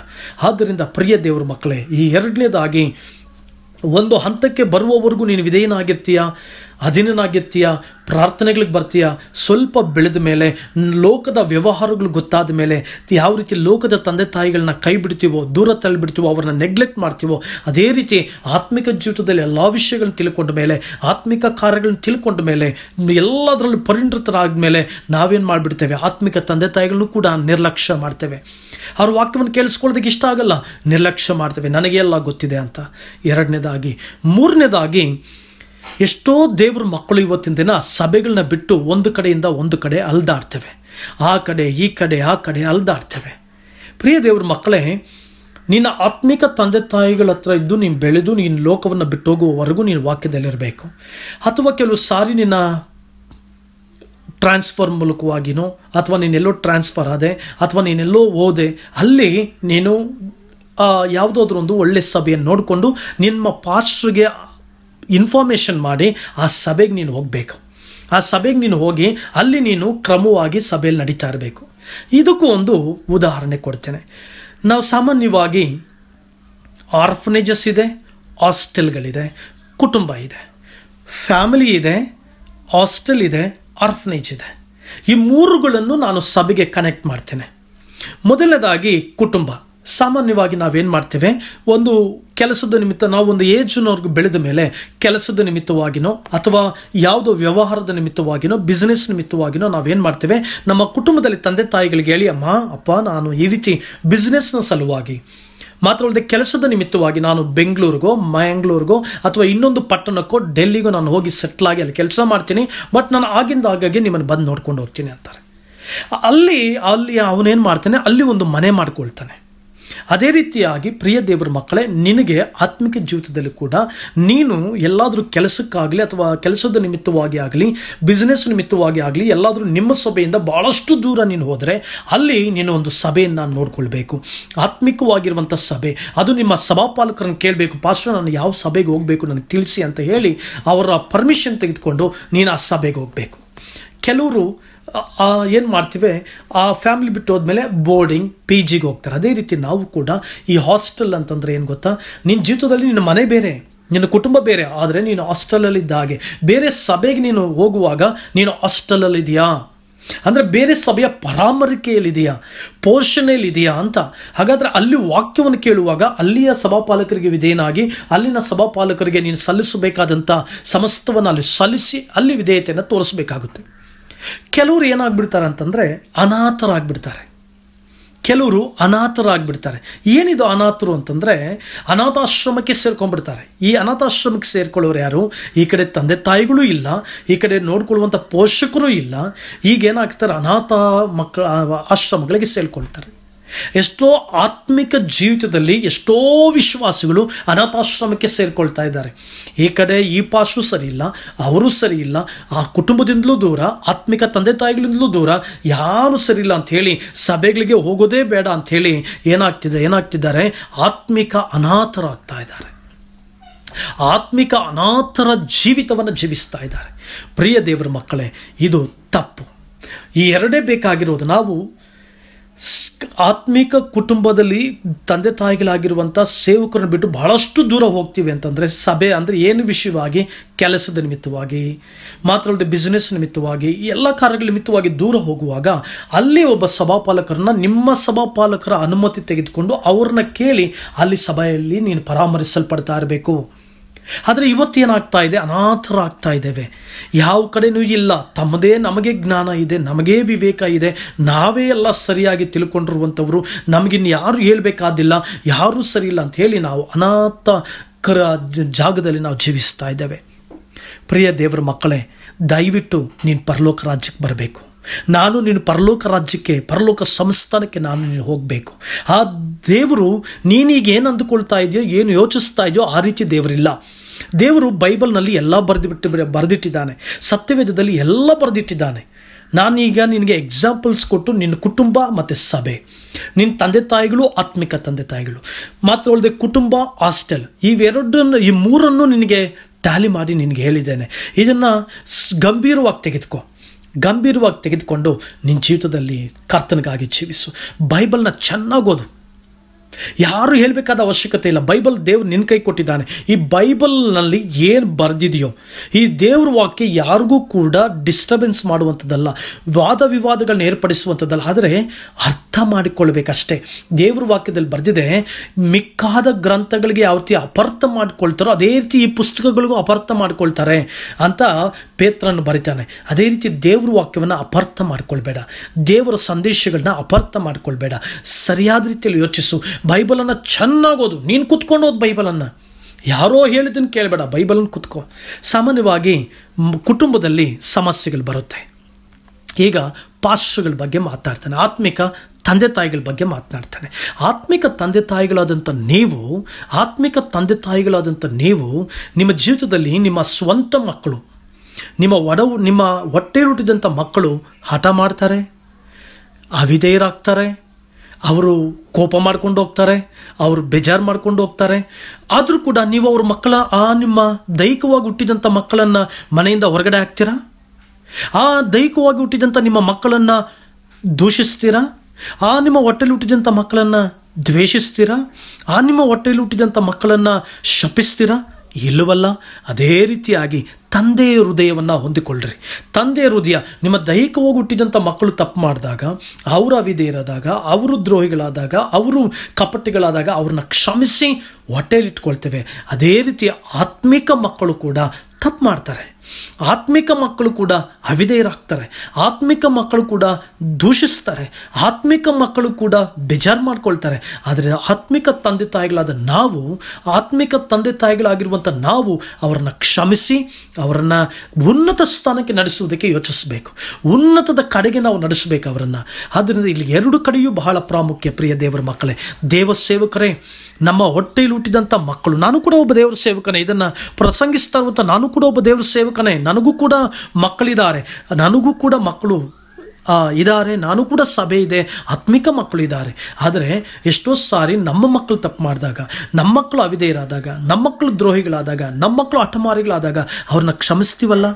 ಆದ್ದರಿಂದ ಪ್ರಿಯ ದೇವರ ಮಕ್ಕಳೇ ಈ ಎರಡನೇದಾಗಿ ಒಂದು ಹಂತಕ್ಕೆ ಬರುವವರೆಗೂ ನೀನು ವಿಧೇಯನಾಗಿರ್ತೀಯ ಅಧೀನನಾಗಿರ್ತೀಯ ಪ್ರಾರ್ಥನೆಗಳಿಗೆ ಬರ್ತೀಯ ಸ್ವಲ್ಪ ಬೆಳೆದ ಮೇಲೆ ಲೋಕದ ವ್ಯವಹಾರಗಳು ಗೊತ್ತಾದ ಮೇಲೆ ಯಾವ ರೀತಿ ಲೋಕದ ತಂದೆ ತಾಯಿಗಳನ್ನ ಕೈ ಬಿಡ್ತೀವೋ ದೂರ ತಳ್ಳಿಬಿಡ್ತೀವೋ ಅವ್ರನ್ನ ನೆಗ್ಲೆಕ್ಟ್ ಮಾಡ್ತೀವೋ ಅದೇ ರೀತಿ ಆತ್ಮಿಕ ಜೀವಿತದಲ್ಲಿ ಎಲ್ಲ ವಿಷಯಗಳನ್ನ ತಿಳ್ಕೊಂಡ ಮೇಲೆ ಆತ್ಮಿಕ ಕಾರ್ಯಗಳನ್ನ ತಿಳ್ಕೊಂಡ ಮೇಲೆ ಎಲ್ಲದರಲ್ಲೂ ಪರಿಣತರಾದ ಮೇಲೆ ನಾವೇನು ಮಾಡಿಬಿಡ್ತೇವೆ ಆತ್ಮಿಕ ತಂದೆ ತಾಯಿಗಳನ್ನೂ ಕೂಡ ನಿರ್ಲಕ್ಷ್ಯ ಮಾಡ್ತೇವೆ ಅವ್ರ ವಾಕ್ಯವನ್ನು ಕೇಳಿಸ್ಕೊಳ್ಳೋದಕ್ಕೆ ಇಷ್ಟ ಆಗಲ್ಲ ನಿರ್ಲಕ್ಷ್ಯ ಮಾಡ್ತೇವೆ ನನಗೆ ಎಲ್ಲ ಗೊತ್ತಿದೆ ಅಂತ ಎರಡನೇದಾಗಿ ಮೂರನೇದಾಗಿ ಎಷ್ಟೋ ದೇವ್ರ ಮಕ್ಕಳು ಇವತ್ತಿನ ದಿನ ಸಭೆಗಳನ್ನ ಬಿಟ್ಟು ಒಂದು ಕಡೆಯಿಂದ ಒಂದು ಕಡೆ ಅಲ್ದಾಡ್ತೇವೆ ಆ ಕಡೆ ಈ ಕಡೆ ಆ ಕಡೆ ಅಲ್ದಾಡ್ತೇವೆ ಪ್ರಿಯ ದೇವ್ರ ಮಕ್ಕಳೇ ನಿನ್ನ ಆತ್ಮಿಕ ತಂದೆ ತಾಯಿಗಳ ಹತ್ರ ಇದ್ದು ನೀನು ಬೆಳೆದು ನೀನು ಲೋಕವನ್ನು ಬಿಟ್ಟು ಹೋಗುವವರೆಗೂ ನೀನು ವಾಕ್ಯದಲ್ಲಿರಬೇಕು ಅಥವಾ ಕೆಲವು ಸಾರಿ ನಿನ್ನ ಟ್ರಾನ್ಸ್ಫರ್ ಮೂಲಕವಾಗಿನೋ ಅಥವಾ ನೀನೆಲ್ಲೋ ಟ್ರಾನ್ಸ್ಫರ್ ಆದೆ ಅಥವಾ ನೀನೆಲ್ಲೋ ಓದೆ ಅಲ್ಲಿ ನೀನು ಯಾವುದಾದ್ರೂ ಒಂದು ಒಳ್ಳೆ ಸಭೆಯನ್ನು ನೋಡಿಕೊಂಡು ನಿಮ್ಮ ಪಾಸ್ಟ್ರಿಗೆ ಇನ್ಫಾರ್ಮೇಷನ್ ಮಾಡಿ ಆ ಸಭೆಗೆ ನೀನು ಹೋಗಬೇಕು ಆ ಸಭೆಗೆ ನೀನು ಹೋಗಿ ಅಲ್ಲಿ ನೀನು ಕ್ರಮವಾಗಿ ಸಭೆಯಲ್ಲಿ ನಡೀತಾ ಇರಬೇಕು ಇದಕ್ಕೂ ಒಂದು ಉದಾಹರಣೆ ಕೊಡ್ತೇನೆ ನಾವು ಸಾಮಾನ್ಯವಾಗಿ ಆರ್ಫನೇಜಸ್ ಇದೆ ಹಾಸ್ಟೆಲ್ಗಳಿದೆ ಕುಟುಂಬ ಇದೆ ಫ್ಯಾಮಿಲಿ ಇದೆ ಹಾಸ್ಟೆಲ್ ಇದೆ ಆರ್ಫನೇಜ್ ಇದೆ ಈ ಮೂರುಗಳನ್ನು ನಾನು ಸಭೆಗೆ ಕನೆಕ್ಟ್ ಮಾಡ್ತೇನೆ ಮೊದಲನೇದಾಗಿ ಕುಟುಂಬ ಸಾಮಾನ್ಯವಾಗಿ ನಾವೇನು ಮಾಡ್ತೇವೆ ಒಂದು ಕೆಲಸದ ನಿಮಿತ್ತ ನಾವು ಒಂದು ಏಜ್ನವ್ರಿಗೆ ಬೆಳೆದ ಮೇಲೆ ಕೆಲಸದ ನಿಮಿತ್ತವಾಗಿನೋ ಅಥವಾ ಯಾವುದೋ ವ್ಯವಹಾರದ ನಿಮಿತ್ತವಾಗಿನೋ ಬಿಸ್ನೆಸ್ ನಿಮಿತ್ತವಾಗಿನೋ ನಾವೇನು ಮಾಡ್ತೇವೆ ನಮ್ಮ ಕುಟುಂಬದಲ್ಲಿ ತಂದೆ ತಾಯಿಗಳಿಗೆ ಹೇಳಿ ಅಮ್ಮ ಅಪ್ಪ ನಾನು ಈ ರೀತಿ ಬಿಸ್ನೆಸ್ನ ಸಲುವಾಗಿ ಮಾತ್ರವಲ್ಲದೆ ಕೆಲಸದ ನಿಮಿತ್ತವಾಗಿ ನಾನು ಬೆಂಗಳೂರಿಗೋ ಮ್ಯಾಂಗ್ಳೂರಿಗೋ ಅಥವಾ ಇನ್ನೊಂದು ಪಟ್ಟಣಕ್ಕೋ ಡೆಲ್ಲಿಗೋ ನಾನು ಹೋಗಿ ಸೆಟ್ಲಾಗಿ ಅಲ್ಲಿ ಕೆಲಸ ಮಾಡ್ತೀನಿ ಬಟ್ ನಾನು ಆಗಿಂದ ಆಗಾಗೆ ನಿಮ್ಮನ್ನು ಬಂದು ನೋಡ್ಕೊಂಡು ಹೋಗ್ತೀನಿ ಅಂತಾರೆ ಅಲ್ಲಿ ಅಲ್ಲಿ ಅವನೇನು ಮಾಡ್ತಾನೆ ಅಲ್ಲಿ ಒಂದು ಮನೆ ಮಾಡ್ಕೊಳ್ತಾನೆ ಅದೇ ರೀತಿಯಾಗಿ ಪ್ರಿಯ ದೇವರ ಮಕ್ಕಳೇ ನಿನಗೆ ಆತ್ಮಿಕ ಜೀವಿತದಲ್ಲಿ ಕೂಡ ನೀನು ಎಲ್ಲಾದರೂ ಕೆಲಸಕ್ಕಾಗಲಿ ಅಥವಾ ಕೆಲಸದ ನಿಮಿತ್ತವಾಗಿ ಆಗಲಿ ಬಿಸ್ನೆಸ್ ನಿಮಿತ್ತವಾಗಿ ಆಗಲಿ ಎಲ್ಲಾದರೂ ನಿಮ್ಮ ಸಭೆಯಿಂದ ಭಾಳಷ್ಟು ದೂರ ನೀನು ಹೋದರೆ ಅಲ್ಲಿ ನೀನು ಒಂದು ಸಭೆಯನ್ನು ನೋಡಿಕೊಳ್ಬೇಕು ಆತ್ಮಿಕವಾಗಿರುವಂಥ ಸಭೆ ಅದು ನಿಮ್ಮ ಸಭಾಪಾಲಕರನ್ನು ಕೇಳಬೇಕು ಪಾಸ್ಟರ್ ನಾನು ಯಾವ ಸಭೆಗೆ ಹೋಗಬೇಕು ನನಗೆ ತಿಳಿಸಿ ಅಂತ ಹೇಳಿ ಅವರ ಪರ್ಮಿಷನ್ ತೆಗೆದುಕೊಂಡು ನೀನು ಆ ಸಭೆಗೆ ಹೋಗಬೇಕು ಕೆಲವರು ಏನು ಮಾಡ್ತೀವಿ ಆ ಫ್ಯಾಮಿಲಿ ಬಿಟ್ಟು ಹೋದ್ಮೇಲೆ ಬೋರ್ಡಿಂಗ್ ಪಿ ಜಿಗೆ ಹೋಗ್ತಾರೆ ಅದೇ ರೀತಿ ನಾವು ಕೂಡ ಈ ಹಾಸ್ಟೆಲ್ ಅಂತಂದರೆ ಏನು ಗೊತ್ತಾ ನಿನ್ನ ಜೀವಿತದಲ್ಲಿ ನಿನ್ನ ಮನೆ ಬೇರೆ ನಿನ್ನ ಕುಟುಂಬ ಬೇರೆ ಆದರೆ ನೀನು ಹಾಸ್ಟೆಲಲ್ಲಿದ್ದ ಹಾಗೆ ಬೇರೆ ಸಭೆಗೆ ನೀನು ಹೋಗುವಾಗ ನೀನು ಹಾಸ್ಟೆಲಲ್ಲಿದೆಯಾ ಅಂದರೆ ಬೇರೆ ಸಭೆಯ ಪರಾಮರಿಕೆಯಲ್ಲಿದೆಯಾ ಪೋಷಣೆಯಲ್ಲಿದೆಯಾ ಅಂತ ಹಾಗಾದರೆ ಅಲ್ಲಿ ವಾಕ್ಯವನ್ನು ಕೇಳುವಾಗ ಅಲ್ಲಿಯ ಸಭಾಪಾಲಕರಿಗೆ ವಿಧೇಯನಾಗಿ ಅಲ್ಲಿನ ಸಭಾಪಾಲಕರಿಗೆ ನೀನು ಸಲ್ಲಿಸಬೇಕಾದಂಥ ಸಮಸ್ತವನ್ನು ಅಲ್ಲಿ ಸಲ್ಲಿಸಿ ಅಲ್ಲಿ ವಿಧೇಯತೆಯನ್ನು ತೋರಿಸಬೇಕಾಗುತ್ತೆ ಕೆಲವರು ಏನಾಗ್ಬಿಡ್ತಾರೆ ಅಂತಂದರೆ ಅನಾಥರಾಗ್ಬಿಡ್ತಾರೆ ಕೆಲವರು ಅನಾಥರಾಗ್ಬಿಡ್ತಾರೆ ಏನಿದು ಅನಾಥರು ಅಂತಂದರೆ ಅನಾಥಾಶ್ರಮಕ್ಕೆ ಸೇರ್ಕೊಂಡ್ಬಿಡ್ತಾರೆ ಈ ಅನಾಥಾಶ್ರಮಕ್ಕೆ ಸೇರ್ಕೊಳ್ಳೋರು ಯಾರು ಈ ಕಡೆ ತಂದೆ ತಾಯಿಗಳೂ ಇಲ್ಲ ಈ ಕಡೆ ನೋಡ್ಕೊಳ್ಳುವಂಥ ಪೋಷಕರು ಇಲ್ಲ ಈಗೇನಾಗ್ತಾರೆ ಅನಾಥ ಮಕ್ಕಳ ಆಶ್ರಮಗಳಿಗೆ ಸೇರ್ಕೊಳ್ತಾರೆ ಎಷ್ಟೋ ಆತ್ಮಿಕ ಜೀವಿತದಲ್ಲಿ ಎಷ್ಟೋ ವಿಶ್ವಾಸಿಗಳು ಅನಾಥಾಶ್ರಮಕ್ಕೆ ಸೇರಿಕೊಳ್ತಾ ಇದ್ದಾರೆ ಈ ಕಡೆ ಈ ಪಾಶು ಸರಿ ಇಲ್ಲ ಅವರು ಸರಿ ಇಲ್ಲ ಆ ಕುಟುಂಬದಿಂದಲೂ ದೂರ ಆತ್ಮಿಕ ತಂದೆ ತಾಯಿಗಳಿಂದಲೂ ದೂರ ಯಾರು ಸರಿ ಇಲ್ಲ ಹೇಳಿ ಸಭೆಗಳಿಗೆ ಹೋಗೋದೇ ಬೇಡ ಹೇಳಿ ಏನಾಗ್ತಿದೆ ಏನಾಗ್ತಿದ್ದಾರೆ ಆತ್ಮಿಕ ಅನಾಥರಾಗ್ತಾ ಇದ್ದಾರೆ ಆತ್ಮಿಕ ಅನಾಥರ ಜೀವಿತವನ್ನು ಜೀವಿಸ್ತಾ ಇದ್ದಾರೆ ಪ್ರಿಯ ದೇವರ ಮಕ್ಕಳೇ ಇದು ತಪ್ಪು ಈ ಎರಡೇ ಬೇಕಾಗಿರೋದು ನಾವು ಆತ್ಮಿಕ ಕುಟುಂಬದಲ್ಲಿ ತಂದೆ ತಾಯಿಗಳಾಗಿರುವಂಥ ಸೇವಕರನ್ನು ಬಿಟ್ಟು ಬಹಳಷ್ಟು ದೂರ ಹೋಗ್ತೀವಿ ಅಂತಂದರೆ ಸಭೆ ಅಂದರೆ ಏನು ವಿಷಯವಾಗಿ ಕೆಲಸದ ನಿಮಿತ್ತವಾಗಿ ಅಲ್ಲದೆ ಬಿಸ್ನೆಸ್ ನಿಮಿತ್ತವಾಗಿ ಈ ಎಲ್ಲ ಕಾರ್ಯಗಳ ನಿಮಿತ್ತವಾಗಿ ದೂರ ಹೋಗುವಾಗ ಅಲ್ಲಿ ಒಬ್ಬ ಸಭಾಪಾಲಕರನ್ನ ನಿಮ್ಮ ಸಭಾಪಾಲಕರ ಅನುಮತಿ ತೆಗೆದುಕೊಂಡು ಅವ್ರನ್ನ ಕೇಳಿ ಅಲ್ಲಿ ಸಭೆಯಲ್ಲಿ ನೀನು ಪರಾಮರಿಸಲ್ಪಡ್ತಾ ಇರಬೇಕು ಆದರೆ ಇವತ್ತೇನಾಗ್ತಾ ಇದೆ ಅನಾಥರಾಗ್ತಾ ಇದ್ದೇವೆ ಯಾವ ಕಡೆನೂ ಇಲ್ಲ ತಮ್ಮದೇ ನಮಗೆ ಜ್ಞಾನ ಇದೆ ನಮಗೇ ವಿವೇಕ ಇದೆ ನಾವೇ ಎಲ್ಲ ಸರಿಯಾಗಿ ತಿಳ್ಕೊಂಡಿರುವಂಥವ್ರು ನಮಗಿನ್ನು ಯಾರು ಹೇಳಬೇಕಾದಿಲ್ಲ ಯಾರೂ ಸರಿ ಇಲ್ಲ ಅಂತ ಹೇಳಿ ನಾವು ಕರ ಜಾಗದಲ್ಲಿ ನಾವು ಜೀವಿಸ್ತಾ ಇದ್ದೇವೆ ಪ್ರಿಯ ದೇವರ ಮಕ್ಕಳೇ ದಯವಿಟ್ಟು ನೀನು ಪರಲೋಕ ರಾಜ್ಯಕ್ಕೆ ಬರಬೇಕು ನಾನು ನೀನು ಪರಲೋಕ ರಾಜ್ಯಕ್ಕೆ ಪರಲೋಕ ಸಂಸ್ಥಾನಕ್ಕೆ ನಾನು ನೀನು ಹೋಗಬೇಕು ಆ ದೇವರು ನೀನೀಗ ಏನು ಅಂದುಕೊಳ್ತಾ ಇದೆಯೋ ಏನು ಯೋಚಿಸ್ತಾ ಇದೆಯೋ ಆ ರೀತಿ ದೇವರಿಲ್ಲ ದೇವರು ಬೈಬಲ್ನಲ್ಲಿ ಎಲ್ಲ ಬರೆದುಬಿಟ್ಟು ಬರೆದಿಟ್ಟಿದ್ದಾನೆ ಸತ್ಯವೇದದಲ್ಲಿ ಎಲ್ಲ ಬರೆದಿಟ್ಟಿದ್ದಾನೆ ನಾನೀಗ ನಿನಗೆ ಎಕ್ಸಾಂಪಲ್ಸ್ ಕೊಟ್ಟು ನಿನ್ನ ಕುಟುಂಬ ಮತ್ತು ಸಭೆ ನಿನ್ನ ತಂದೆ ತಾಯಿಗಳು ಆತ್ಮಿಕ ತಂದೆ ತಾಯಿಗಳು ಮಾತ್ರ ಕುಟುಂಬ ಹಾಸ್ಟೆಲ್ ಇವೆರಡನ್ನು ಈ ಮೂರನ್ನು ನಿನಗೆ ಟ್ಯಾಲಿ ಮಾಡಿ ನಿನಗೆ ಹೇಳಿದ್ದೇನೆ ಇದನ್ನು ಗಂಭೀರವಾಗಿ ತೆಗೆದುಕೋ ಗಂಭೀರವಾಗಿ ತೆಗೆದುಕೊಂಡು ನಿನ್ನ ಜೀವಿತದಲ್ಲಿ ಕರ್ತನಿಗಾಗಿ ಜೀವಿಸು ಬೈಬಲ್ನ ಚೆನ್ನಾಗಿ ಓದು ಯಾರು ಹೇಳಬೇಕಾದ ಅವಶ್ಯಕತೆ ಇಲ್ಲ ಬೈಬಲ್ ದೇವ್ರು ನಿನ್ನ ಕೈ ಕೊಟ್ಟಿದ್ದಾನೆ ಈ ಬೈಬಲ್ನಲ್ಲಿ ಏನು ಬರೆದಿದೆಯೋ ಈ ದೇವ್ರ ವಾಕ್ಯ ಯಾರಿಗೂ ಕೂಡ ಡಿಸ್ಟರ್ಬೆನ್ಸ್ ಮಾಡುವಂಥದ್ದಲ್ಲ ವಾದ ವಿವಾದಗಳನ್ನ ಏರ್ಪಡಿಸುವಂಥದ್ದಲ್ಲ ಆದರೆ ಅರ್ಥ ಮಾಡಿಕೊಳ್ಬೇಕಷ್ಟೇ ದೇವ್ರ ವಾಕ್ಯದಲ್ಲಿ ಬರೆದಿದೆ ಮಿಕ್ಕಾದ ಗ್ರಂಥಗಳಿಗೆ ಯಾವ ರೀತಿ ಅಪರ್ಥ ಮಾಡಿಕೊಳ್ತಾರೋ ಅದೇ ರೀತಿ ಈ ಪುಸ್ತಕಗಳಿಗೂ ಅಪರ್ಥ ಮಾಡಿಕೊಳ್ತಾರೆ ಅಂತ ಪೇತ್ರನ್ನು ಬರೀತಾನೆ ಅದೇ ರೀತಿ ದೇವ್ರ ವಾಕ್ಯವನ್ನು ಅಪರ್ಥ ಮಾಡಿಕೊಳ್ಬೇಡ ದೇವರ ಸಂದೇಶಗಳನ್ನ ಅಪರ್ಥ ಮಾಡಿಕೊಳ್ಬೇಡ ಸರಿಯಾದ ರೀತಿಯಲ್ಲಿ ಯೋಚಿಸು ಬೈಬಲನ್ನು ಚೆನ್ನಾಗಿ ಓದು ನೀನು ಕುತ್ಕೊಂಡು ಓದು ಬೈಬಲನ್ನು ಯಾರೋ ಹೇಳಿದ್ದನ್ನು ಕೇಳಬೇಡ ಬೈಬಲನ್ನು ಕುತ್ಕೋ ಸಾಮಾನ್ಯವಾಗಿ ಕುಟುಂಬದಲ್ಲಿ ಸಮಸ್ಯೆಗಳು ಬರುತ್ತೆ ಈಗ ಪಾಶ್ರಗಳ ಬಗ್ಗೆ ಮಾತಾಡ್ತಾನೆ ಆತ್ಮಿಕ ತಂದೆ ತಾಯಿಗಳ ಬಗ್ಗೆ ಮಾತನಾಡ್ತಾನೆ ಆತ್ಮಿಕ ತಂದೆ ತಾಯಿಗಳಾದಂಥ ನೀವು ಆತ್ಮಿಕ ತಂದೆ ತಾಯಿಗಳಾದಂಥ ನೀವು ನಿಮ್ಮ ಜೀವಿತದಲ್ಲಿ ನಿಮ್ಮ ಸ್ವಂತ ಮಕ್ಕಳು ನಿಮ್ಮ ಒಡವು ನಿಮ್ಮ ಹೊಟ್ಟೆ ಹುಟ್ಟಿದಂಥ ಮಕ್ಕಳು ಹಠ ಮಾಡ್ತಾರೆ ಅವಿಧೇಯರಾಗ್ತಾರೆ ಅವರು ಕೋಪ ಮಾಡ್ಕೊಂಡು ಹೋಗ್ತಾರೆ ಅವರು ಬೇಜಾರು ಮಾಡ್ಕೊಂಡು ಹೋಗ್ತಾರೆ ಆದರೂ ಕೂಡ ನೀವು ಅವ್ರ ಮಕ್ಕಳ ಆ ನಿಮ್ಮ ದೈಹಿಕವಾಗಿ ಹುಟ್ಟಿದಂಥ ಮಕ್ಕಳನ್ನು ಮನೆಯಿಂದ ಹೊರಗಡೆ ಹಾಕ್ತೀರಾ ಆ ದೈಹಿಕವಾಗಿ ಹುಟ್ಟಿದಂಥ ನಿಮ್ಮ ಮಕ್ಕಳನ್ನು ದೂಷಿಸ್ತೀರಾ ಆ ನಿಮ್ಮ ಹೊಟ್ಟೆಲಿ ಹುಟ್ಟಿದಂಥ ಮಕ್ಕಳನ್ನು ದ್ವೇಷಿಸ್ತೀರಾ ಆ ನಿಮ್ಮ ಹೊಟ್ಟೆಯಲ್ಲಿ ಹುಟ್ಟಿದಂಥ ಮಕ್ಕಳನ್ನು ಶಪಿಸ್ತೀರಾ ಇಲ್ಲವಲ್ಲ ಅದೇ ರೀತಿಯಾಗಿ ತಂದೆಯ ಹೃದಯವನ್ನು ಹೊಂದಿಕೊಳ್ಳ್ರಿ ತಂದೆಯ ಹೃದಯ ನಿಮ್ಮ ದೈಹಿಕವಾಗಿ ಹುಟ್ಟಿದಂಥ ಮಕ್ಕಳು ತಪ್ಪು ಮಾಡಿದಾಗ ಅವರ ಇರಾದಾಗ ಅವರು ದ್ರೋಹಿಗಳಾದಾಗ ಅವರು ಕಪಟಿಗಳಾದಾಗ ಅವ್ರನ್ನ ಕ್ಷಮಿಸಿ ಹೊಟ್ಟೆಲಿಟ್ಕೊಳ್ತೇವೆ ಅದೇ ರೀತಿ ಆತ್ಮಿಕ ಮಕ್ಕಳು ಕೂಡ ತಪ್ಪು ಮಾಡ್ತಾರೆ ಆತ್ಮಿಕ ಮಕ್ಕಳು ಕೂಡ ಅವಿದೇಯರಾಗ್ತಾರೆ ಆತ್ಮಿಕ ಮಕ್ಕಳು ಕೂಡ ದೂಷಿಸ್ತಾರೆ ಆತ್ಮಿಕ ಮಕ್ಕಳು ಕೂಡ ಬೇಜಾರು ಮಾಡ್ಕೊಳ್ತಾರೆ ಆದರೆ ಆತ್ಮಿಕ ತಂದೆ ತಾಯಿಗಳಾದ ನಾವು ಆತ್ಮಿಕ ತಂದೆ ತಾಯಿಗಳಾಗಿರುವಂಥ ನಾವು ಅವರನ್ನು ಕ್ಷಮಿಸಿ ಅವರನ್ನು ಉನ್ನತ ಸ್ಥಾನಕ್ಕೆ ನಡೆಸುವುದಕ್ಕೆ ಯೋಚಿಸಬೇಕು ಉನ್ನತದ ಕಡೆಗೆ ನಾವು ನಡೆಸಬೇಕು ಅವರನ್ನು ಆದ್ದರಿಂದ ಇಲ್ಲಿ ಎರಡು ಕಡೆಯೂ ಬಹಳ ಪ್ರಾಮುಖ್ಯ ಪ್ರಿಯ ದೇವರ ಮಕ್ಕಳೇ ದೇವ ಸೇವಕರೇ ನಮ್ಮ ಹೊಟ್ಟೆಯಲ್ಲಿ ಹುಟ್ಟಿದಂಥ ಮಕ್ಕಳು ನಾನು ಕೂಡ ಒಬ್ಬ ದೇವರ ಸೇವಕನೇ ಇದನ್ನು ಪ್ರಸಂಗಿಸ್ತಾ ಇರುವಂಥ ನಾನು ಕೂಡ ಒಬ್ಬ ದೇವ್ರ ಸೇವಕನೇ ನನಗೂ ಕೂಡ ಮಕ್ಕಳಿದ್ದಾರೆ ನನಗೂ ಕೂಡ ಮಕ್ಕಳು ಇದ್ದಾರೆ ನಾನು ಕೂಡ ಸಭೆ ಇದೆ ಆತ್ಮಿಕ ಮಕ್ಕಳು ಇದ್ದಾರೆ ಆದರೆ ಎಷ್ಟೋ ಸಾರಿ ನಮ್ಮ ಮಕ್ಕಳು ತಪ್ಪು ಮಾಡಿದಾಗ ನಮ್ಮ ಮಕ್ಕಳು ಅವಿದೇಯರಾದಾಗ ನಮ್ಮ ಮಕ್ಕಳು ದ್ರೋಹಿಗಳಾದಾಗ ನಮ್ಮ ಮಕ್ಕಳು ಅಠಮಾರಿಗಳಾದಾಗ ಅವ್ರನ್ನ ಕ್ಷಮಿಸ್ತೀವಲ್ಲ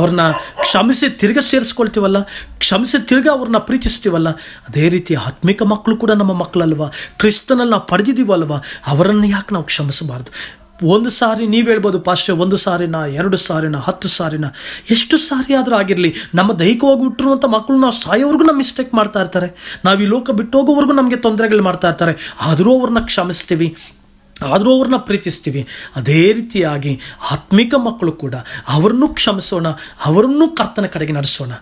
ಅವ್ರನ್ನ ಕ್ಷಮಿಸಿ ತಿರ್ಗ ಸೇರಿಸ್ಕೊಳ್ತೀವಲ್ಲ ಕ್ಷಮಿಸಿ ತಿರ್ಗ ಅವ್ರನ್ನ ಪ್ರೀತಿಸ್ತೀವಲ್ಲ ಅದೇ ರೀತಿ ಆತ್ಮಿಕ ಮಕ್ಕಳು ಕೂಡ ನಮ್ಮ ಮಕ್ಕಳಲ್ವ ಕ್ರಿಸ್ತನಲ್ಲಿ ನಾವು ಪಡೆದಿದ್ದೀವಲ್ವ ಅವರನ್ನು ಯಾಕೆ ನಾವು ಕ್ಷಮಿಸಬಾರ್ದು ಒಂದು ಸಾರಿ ನೀವು ಹೇಳ್ಬೋದು ಪಾಶ್ಚ ಒಂದು ಸಾರಿನ ಎರಡು ಸಾರಿನ ಹತ್ತು ಸಾರಿನ ಎಷ್ಟು ಸಾರಿ ಆದರೂ ಆಗಿರಲಿ ನಮ್ಮ ದೈಹಿಕವಾಗಿ ಹುಟ್ಟಿರುವಂಥ ಮಕ್ಕಳು ನಾವು ಸಾಯೋವರೆಗೂ ನಮ್ಮ ಮಿಸ್ಟೇಕ್ ಮಾಡ್ತಾ ಇರ್ತಾರೆ ನಾವು ಈ ಲೋಕ ಬಿಟ್ಟೋಗೋವರೆಗೂ ನಮಗೆ ತೊಂದರೆಗಳು ಮಾಡ್ತಾ ಇರ್ತಾರೆ ಆದರೂ ಅವ್ರನ್ನ ಕ್ಷಮಿಸ್ತೀವಿ ಆದರೂ ಅವ್ರನ್ನ ಪ್ರೀತಿಸ್ತೀವಿ ಅದೇ ರೀತಿಯಾಗಿ ಆತ್ಮಿಕ ಮಕ್ಕಳು ಕೂಡ ಅವ್ರನ್ನೂ ಕ್ಷಮಿಸೋಣ ಅವರನ್ನೂ ಕರ್ತನ ಕಡೆಗೆ ನಡೆಸೋಣ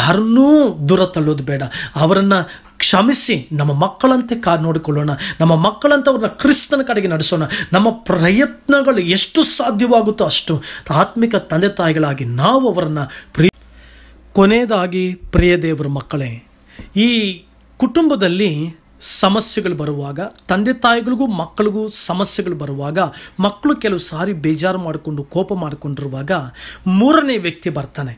ಯಾರನ್ನೂ ದೂರ ತಳ್ಳೋದು ಬೇಡ ಅವರನ್ನು ಕ್ಷಮಿಸಿ ನಮ್ಮ ಮಕ್ಕಳಂತೆ ಕಾ ನೋಡಿಕೊಳ್ಳೋಣ ನಮ್ಮ ಮಕ್ಕಳಂತೆ ಅವ್ರನ್ನ ಕ್ರಿಸ್ತನ ಕಡೆಗೆ ನಡೆಸೋಣ ನಮ್ಮ ಪ್ರಯತ್ನಗಳು ಎಷ್ಟು ಸಾಧ್ಯವಾಗುತ್ತೋ ಅಷ್ಟು ಆತ್ಮಿಕ ತಂದೆ ತಾಯಿಗಳಾಗಿ ನಾವು ಅವರನ್ನು ಪ್ರೀ ಕೊನೆಯದಾಗಿ ಪ್ರಿಯ ದೇವರ ಮಕ್ಕಳೇ ಈ ಕುಟುಂಬದಲ್ಲಿ ಸಮಸ್ಯೆಗಳು ಬರುವಾಗ ತಂದೆ ತಾಯಿಗಳಿಗೂ ಮಕ್ಕಳಿಗೂ ಸಮಸ್ಯೆಗಳು ಬರುವಾಗ ಮಕ್ಕಳು ಕೆಲವು ಸಾರಿ ಬೇಜಾರು ಮಾಡಿಕೊಂಡು ಕೋಪ ಮಾಡಿಕೊಂಡಿರುವಾಗ ಮೂರನೇ ವ್ಯಕ್ತಿ ಬರ್ತಾನೆ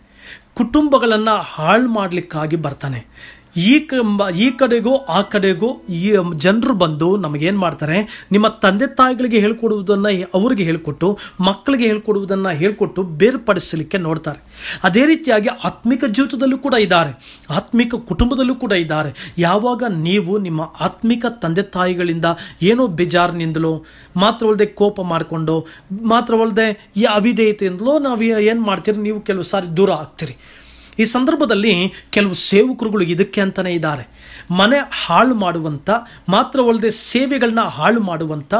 ಕುಟುಂಬಗಳನ್ನು ಹಾಳು ಮಾಡಲಿಕ್ಕಾಗಿ ಬರ್ತಾನೆ ಈ ಈ ಕಡೆಗೂ ಆ ಕಡೆಗೂ ಈ ಜನರು ಬಂದು ನಮಗೇನು ಮಾಡ್ತಾರೆ ನಿಮ್ಮ ತಂದೆ ತಾಯಿಗಳಿಗೆ ಹೇಳ್ಕೊಡುವುದನ್ನು ಅವರಿಗೆ ಹೇಳಿಕೊಟ್ಟು ಮಕ್ಕಳಿಗೆ ಹೇಳ್ಕೊಡುವುದನ್ನು ಹೇಳ್ಕೊಟ್ಟು ಬೇರ್ಪಡಿಸಲಿಕ್ಕೆ ನೋಡ್ತಾರೆ ಅದೇ ರೀತಿಯಾಗಿ ಆತ್ಮಿಕ ಜೀವಿತದಲ್ಲೂ ಕೂಡ ಇದ್ದಾರೆ ಆತ್ಮಿಕ ಕುಟುಂಬದಲ್ಲೂ ಕೂಡ ಇದ್ದಾರೆ ಯಾವಾಗ ನೀವು ನಿಮ್ಮ ಆತ್ಮಿಕ ತಂದೆ ತಾಯಿಗಳಿಂದ ಏನೋ ಬೇಜಾರಿನಿಂದಲೋ ಮಾತ್ರವಲ್ಲದೆ ಕೋಪ ಮಾಡಿಕೊಂಡು ಮಾತ್ರವಲ್ಲದೆ ಈ ಅವಿಧೇಯತೆಯಿಂದಲೋ ನಾವು ಏನು ಮಾಡ್ತೀರಿ ನೀವು ಕೆಲವು ಸಾರಿ ದೂರ ಆಗ್ತೀರಿ ಈ ಸಂದರ್ಭದಲ್ಲಿ ಕೆಲವು ಸೇವಕರುಗಳು ಇದಕ್ಕೆ ಅಂತಲೇ ಇದ್ದಾರೆ ಮನೆ ಹಾಳು ಮಾಡುವಂಥ ಮಾತ್ರವಲ್ಲದೆ ಸೇವೆಗಳನ್ನ ಹಾಳು ಮಾಡುವಂಥ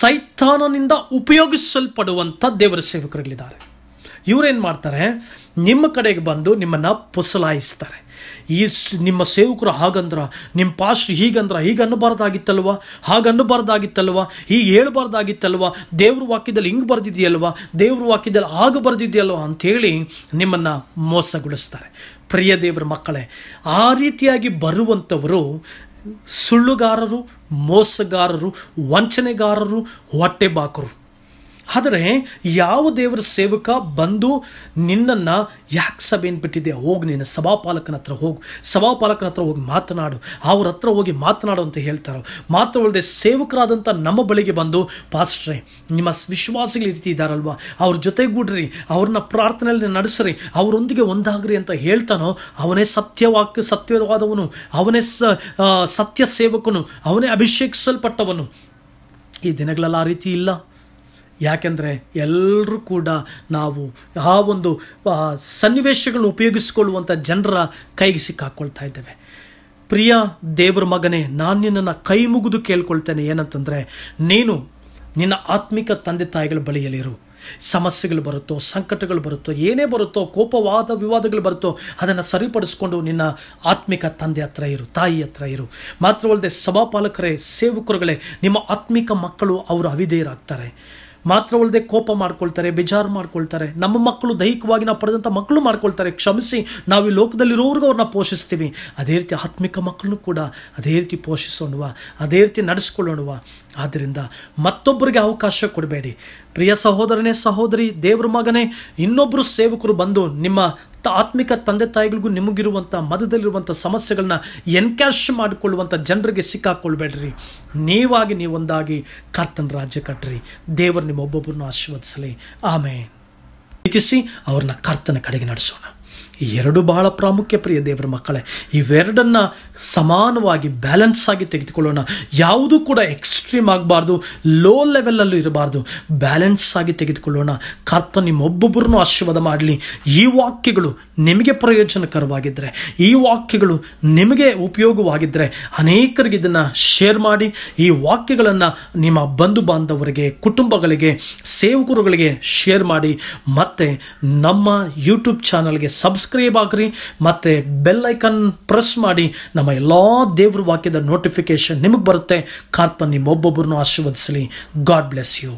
ಸೈತಾನನಿಂದ ಉಪಯೋಗಿಸಲ್ಪಡುವಂಥ ದೇವರ ಸೇವಕರುಗಳಿದ್ದಾರೆ ಇವರೇನು ಮಾಡ್ತಾರೆ ನಿಮ್ಮ ಕಡೆಗೆ ಬಂದು ನಿಮ್ಮನ್ನು ಪುಸಲಾಯಿಸ್ತಾರೆ ಈ ನಿಮ್ಮ ಸೇವಕರು ಹಾಗಂದ್ರ ನಿಮ್ಮ ಪಾಸ್ಟ್ ಹೀಗಂದ್ರ ಹೀಗೆ ಅನ್ನಬಾರ್ದಾಗಿತ್ತಲ್ವ ಹಾಗೆ ಅನ್ನಬಾರ್ದಾಗಿತ್ತಲ್ವ ಹೀಗೆ ಹೇಳ್ಬಾರ್ದಾಗಿತ್ತಲ್ವ ದೇವ್ರ ವಾಕ್ಯದಲ್ಲಿ ಹಿಂಗೆ ಬರೆದಿದೆಯಲ್ವ ದೇವ್ರ ವಾಕ್ಯದಲ್ಲಿ ಆಗ ಬರೆದಿದೆಯಲ್ವ ಅಂಥೇಳಿ ನಿಮ್ಮನ್ನು ಮೋಸಗೊಳಿಸ್ತಾರೆ ಪ್ರಿಯ ದೇವರ ಮಕ್ಕಳೇ ಆ ರೀತಿಯಾಗಿ ಬರುವಂಥವರು ಸುಳ್ಳುಗಾರರು ಮೋಸಗಾರರು ವಂಚನೆಗಾರರು ಹೊಟ್ಟೆಬಾಕರು ಆದರೆ ಯಾವ ದೇವರ ಸೇವಕ ಬಂದು ನಿನ್ನನ್ನು ಯಾಕೆ ಸಭೆಯನ್ನು ಬಿಟ್ಟಿದೆ ಹೋಗಿ ನಿನ್ನ ಸಭಾಪಾಲಕನ ಹತ್ರ ಹೋಗು ಸಭಾಪಾಲಕನ ಹತ್ರ ಹೋಗಿ ಮಾತನಾಡು ಅವ್ರ ಹತ್ರ ಹೋಗಿ ಮಾತನಾಡು ಅಂತ ಹೇಳ್ತಾರೋ ಮಾತ್ರವಲ್ಲದೆ ಸೇವಕರಾದಂಥ ನಮ್ಮ ಬಳಿಗೆ ಬಂದು ಪಾಸ್ಟ್ರೆ ನಿಮ್ಮ ಈ ರೀತಿ ಇದ್ದಾರಲ್ವ ಅವ್ರ ಜೊತೆಗೂಡ್ರಿ ಅವ್ರನ್ನ ಪ್ರಾರ್ಥನೆಯಲ್ಲಿ ನಡೆಸ್ರಿ ಅವರೊಂದಿಗೆ ಒಂದಾಗ್ರಿ ಅಂತ ಹೇಳ್ತಾನೋ ಅವನೇ ಸತ್ಯವಾಕ್ ಸತ್ಯವಾದವನು ಅವನೇ ಸತ್ಯ ಸೇವಕನು ಅವನೇ ಅಭಿಷೇಕಿಸಲ್ಪಟ್ಟವನು ಈ ದಿನಗಳಲ್ಲಿ ಆ ರೀತಿ ಇಲ್ಲ ಯಾಕೆಂದರೆ ಎಲ್ಲರೂ ಕೂಡ ನಾವು ಆ ಒಂದು ಸನ್ನಿವೇಶಗಳನ್ನು ಉಪಯೋಗಿಸಿಕೊಳ್ಳುವಂಥ ಜನರ ಕೈಗೆ ಸಿಕ್ಕಾಕ್ಕೊಳ್ತಾ ಇದ್ದೇವೆ ಪ್ರಿಯ ದೇವರ ಮಗನೇ ನಾನು ನಿನ್ನನ್ನು ಕೈ ಮುಗಿದು ಕೇಳ್ಕೊಳ್ತೇನೆ ಏನಂತಂದರೆ ನೀನು ನಿನ್ನ ಆತ್ಮಿಕ ತಂದೆ ತಾಯಿಗಳ ಬಳಿಯಲ್ಲಿರು ಸಮಸ್ಯೆಗಳು ಬರುತ್ತೋ ಸಂಕಟಗಳು ಬರುತ್ತೋ ಏನೇ ಬರುತ್ತೋ ಕೋಪವಾದ ವಿವಾದಗಳು ಬರುತ್ತೋ ಅದನ್ನು ಸರಿಪಡಿಸ್ಕೊಂಡು ನಿನ್ನ ಆತ್ಮಿಕ ತಂದೆ ಹತ್ರ ಇರು ತಾಯಿ ಹತ್ರ ಇರು ಮಾತ್ರವಲ್ಲದೆ ಸಭಾಪಾಲಕರೇ ಸೇವಕರುಗಳೇ ನಿಮ್ಮ ಆತ್ಮಿಕ ಮಕ್ಕಳು ಅವರು ಅವಿಧೇಯರಾಗ್ತಾರೆ ಮಾತ್ರವಲ್ಲದೆ ಕೋಪ ಮಾಡ್ಕೊಳ್ತಾರೆ ಬೇಜಾರು ಮಾಡ್ಕೊಳ್ತಾರೆ ನಮ್ಮ ಮಕ್ಕಳು ದೈಹಿಕವಾಗಿ ನಾವು ಪಡೆದಂಥ ಮಕ್ಕಳು ಮಾಡ್ಕೊಳ್ತಾರೆ ಕ್ಷಮಿಸಿ ನಾವು ಈ ಲೋಕದಲ್ಲಿರೋರ್ಗೂ ಅವ್ರನ್ನ ಪೋಷಿಸ್ತೀವಿ ಅದೇ ರೀತಿ ಆತ್ಮಿಕ ಮಕ್ಕಳನ್ನು ಕೂಡ ಅದೇ ರೀತಿ ಪೋಷಿಸೋಣವಾ ಅದೇ ರೀತಿ ನಡೆಸ್ಕೊಳ್ಳೋಣವಾ ಆದ್ದರಿಂದ ಮತ್ತೊಬ್ಬರಿಗೆ ಅವಕಾಶ ಕೊಡಬೇಡಿ ಪ್ರಿಯ ಸಹೋದರನೇ ಸಹೋದರಿ ದೇವ್ರ ಮಗನೇ ಇನ್ನೊಬ್ಬರು ಸೇವಕರು ಬಂದು ನಿಮ್ಮ ಆತ್ಮಿಕ ತಂದೆ ತಾಯಿಗಳಿಗೂ ನಿಮಗಿರುವಂಥ ಮದದಲ್ಲಿರುವಂಥ ಸಮಸ್ಯೆಗಳನ್ನ ಎನ್ಕ್ಯಾಶ್ ಮಾಡಿಕೊಳ್ಳುವಂಥ ಜನರಿಗೆ ಸಿಕ್ಕಾಕೊಳ್ಬೇಡ್ರಿ ನೀವಾಗಿ ನೀವೊಂದಾಗಿ ಕರ್ತನ ರಾಜ್ಯ ಕಟ್ಟ್ರಿ ದೇವರು ನಿಮ್ಮ ಒಬ್ಬೊಬ್ಬರನ್ನು ಆಶೀರ್ವದಿಸಲಿ ಆಮೇಲೆ ಪ್ರೀತಿಸಿ ಅವ್ರನ್ನ ಕರ್ತನ ಕಡೆಗೆ ನಡೆಸೋಣ ಈ ಎರಡು ಬಹಳ ಪ್ರಾಮುಖ್ಯ ಪ್ರಿಯ ದೇವರ ಮಕ್ಕಳೇ ಇವೆರಡನ್ನ ಸಮಾನವಾಗಿ ಬ್ಯಾಲೆನ್ಸ್ ಆಗಿ ತೆಗೆದುಕೊಳ್ಳೋಣ ಯಾವುದೂ ಕೂಡ ಎಕ್ಸ್ ಎಕ್ಸ್ಟ್ರೀಮ್ ಆಗಬಾರ್ದು ಲೋ ಲೆವೆಲಲ್ಲೂ ಇರಬಾರ್ದು ಬ್ಯಾಲೆನ್ಸ್ ಆಗಿ ತೆಗೆದುಕೊಳ್ಳೋಣ ಕರ್ತ ಒಬ್ಬೊಬ್ಬರನ್ನು ಆಶೀರ್ವಾದ ಮಾಡಲಿ ಈ ವಾಕ್ಯಗಳು ನಿಮಗೆ ಪ್ರಯೋಜನಕರವಾಗಿದ್ದರೆ ಈ ವಾಕ್ಯಗಳು ನಿಮಗೆ ಉಪಯೋಗವಾಗಿದ್ದರೆ ಅನೇಕರಿಗೆ ಇದನ್ನು ಶೇರ್ ಮಾಡಿ ಈ ವಾಕ್ಯಗಳನ್ನು ನಿಮ್ಮ ಬಂಧು ಬಾಂಧವರಿಗೆ ಕುಟುಂಬಗಳಿಗೆ ಸೇವಕರುಗಳಿಗೆ ಶೇರ್ ಮಾಡಿ ಮತ್ತು ನಮ್ಮ ಯೂಟ್ಯೂಬ್ ಚಾನಲ್ಗೆ ಸಬ್ಸ್ಕ್ರೈಬ್ ಆಗ್ರಿ ಮತ್ತು ಬೆಲ್ಲೈಕನ್ ಪ್ರೆಸ್ ಮಾಡಿ ನಮ್ಮ ಎಲ್ಲ ದೇವ್ರ ವಾಕ್ಯದ ನೋಟಿಫಿಕೇಶನ್ ನಿಮಗೆ ಬರುತ್ತೆ ಕಾರ್ತ ನಿಮ್ಮ ಒಬ್ಬೊಬ್ಬರನ್ನು ಆಶೀರ್ವದಿಸಲಿ ಗಾಡ್ ಬ್ಲೆಸ್ ಯು